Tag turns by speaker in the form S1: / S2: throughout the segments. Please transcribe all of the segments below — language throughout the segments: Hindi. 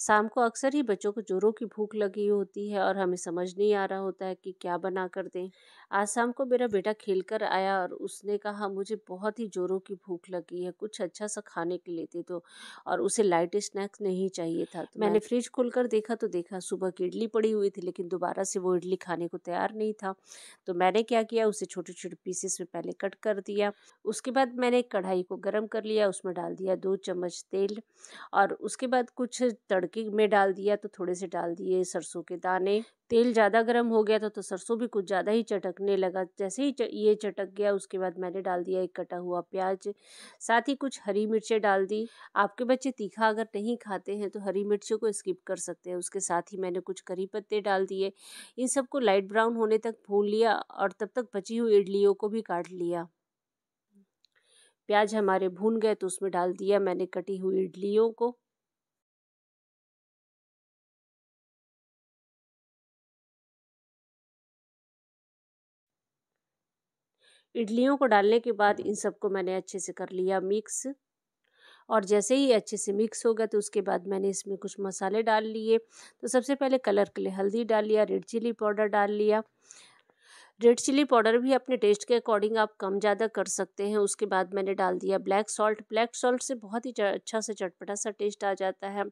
S1: शाम को अक्सर ही बच्चों को जोरों की भूख लगी होती है और हमें समझ नहीं आ रहा होता है कि क्या बना कर दें आज शाम को मेरा बेटा खेल कर आया और उसने कहा मुझे बहुत ही जोरों की भूख लगी है कुछ अच्छा सा खाने के लिए दे दो और उसे लाइट स्नैक्स नहीं चाहिए था तो मैंने फ्रिज खोल कर देखा तो देखा सुबह की इडली पड़ी हुई थी लेकिन दोबारा से वो इडली खाने को तैयार नहीं था तो मैंने क्या किया उसे छोटे छोटे पीसेस में पहले कट कर दिया उसके बाद मैंने कढ़ाई को गर्म कर लिया उसमें डाल दिया दो चम्मच तेल और उसके बाद कुछ तड़ तड़के में डाल दिया तो थोड़े से डाल दिए सरसों के दाने तेल ज़्यादा गर्म हो गया था तो सरसों भी कुछ ज़्यादा ही चटकने लगा जैसे ही ये चटक गया उसके बाद मैंने डाल दिया एक कटा हुआ प्याज साथ ही कुछ हरी मिर्चें डाल दी आपके बच्चे तीखा अगर नहीं खाते हैं तो हरी मिर्चों को स्किप कर सकते हैं उसके साथ ही मैंने कुछ करी पत्ते डाल दिए इन सबको लाइट ब्राउन होने तक भून लिया और तब तक बची हुई इडलियों को भी काट लिया प्याज हमारे भून गए तो उसमें डाल दिया मैंने कटी हुई इडलियों को इडलियों को डालने के बाद इन सबको मैंने अच्छे से कर लिया मिक्स और जैसे ही अच्छे से मिक्स हो गया तो उसके बाद मैंने इसमें कुछ मसाले डाल लिए तो सबसे पहले कलर के लिए हल्दी डाल लिया रेड चिली पाउडर डाल लिया रेड चिली पाउडर भी अपने टेस्ट के अकॉर्डिंग आप कम ज़्यादा कर सकते हैं उसके बाद मैंने डाल दिया ब्लैक सॉल्ट ब्लैक सॉल्ट से बहुत ही अच्छा सा चटपटा सा टेस्ट आ जाता है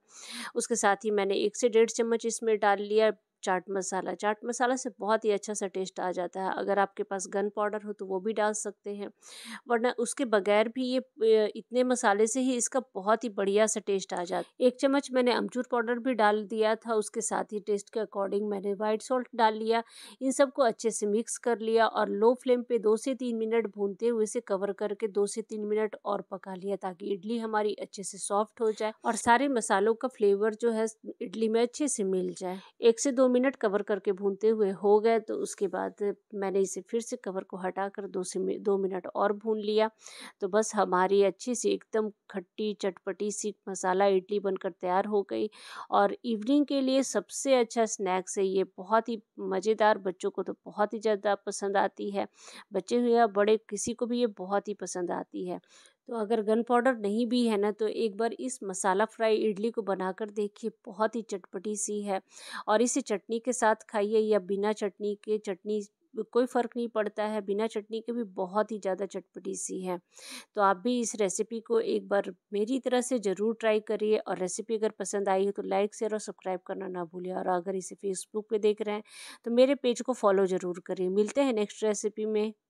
S1: उसके साथ ही मैंने एक से डेढ़ चम्मच इसमें डाल लिया चाट मसाला चाट मसाला से बहुत ही अच्छा सा टेस्ट आ जाता है अगर आपके पास गन पाउडर हो तो वो भी डाल सकते हैं वरना उसके बगैर भी ये इतने मसाले से ही इसका बहुत ही बढ़िया सा टेस्ट आ जाता है एक चम्मच मैंने अमचूर पाउडर भी डाल दिया था उसके साथ ही टेस्ट के अकॉर्डिंग मैंने वाइट सॉल्ट डाल लिया इन सबको अच्छे से मिक्स कर लिया और लो फ्लेम पे दो से तीन मिनट भूनते हुए इसे कवर करके दो से तीन मिनट और पका लिया ताकि इडली हमारी अच्छे से सॉफ्ट हो जाए और सारे मसालों का फ्लेवर जो है इडली में अच्छे से मिल जाए एक से दो मिनट कवर करके भूनते हुए हो गए तो उसके बाद मैंने इसे फिर से कवर को हटा कर दो से दो मिनट और भून लिया तो बस हमारी अच्छी सी एकदम खट्टी चटपटी सी मसाला इडली बनकर तैयार हो गई और इवनिंग के लिए सबसे अच्छा स्नैक्स है ये बहुत ही मज़ेदार बच्चों को तो बहुत ही ज़्यादा पसंद आती है बच्चे या बड़े किसी को भी ये बहुत ही पसंद आती है तो अगर गन पाउडर नहीं भी है ना तो एक बार इस मसाला फ्राई इडली को बनाकर देखिए बहुत ही चटपटी सी है और इसे चटनी के साथ खाइए या बिना चटनी के चटनी कोई फ़र्क नहीं पड़ता है बिना चटनी के भी बहुत ही ज़्यादा चटपटी सी है तो आप भी इस रेसिपी को एक बार मेरी तरह से ज़रूर ट्राई करिए और रेसिपी अगर पसंद आई हो तो लाइक शेयर और सब्सक्राइब करना ना भूलिए और अगर इसे फेसबुक पे देख रहे हैं तो मेरे पेज को फॉलो ज़रूर करिए मिलते हैं नेक्स्ट रेसिपी में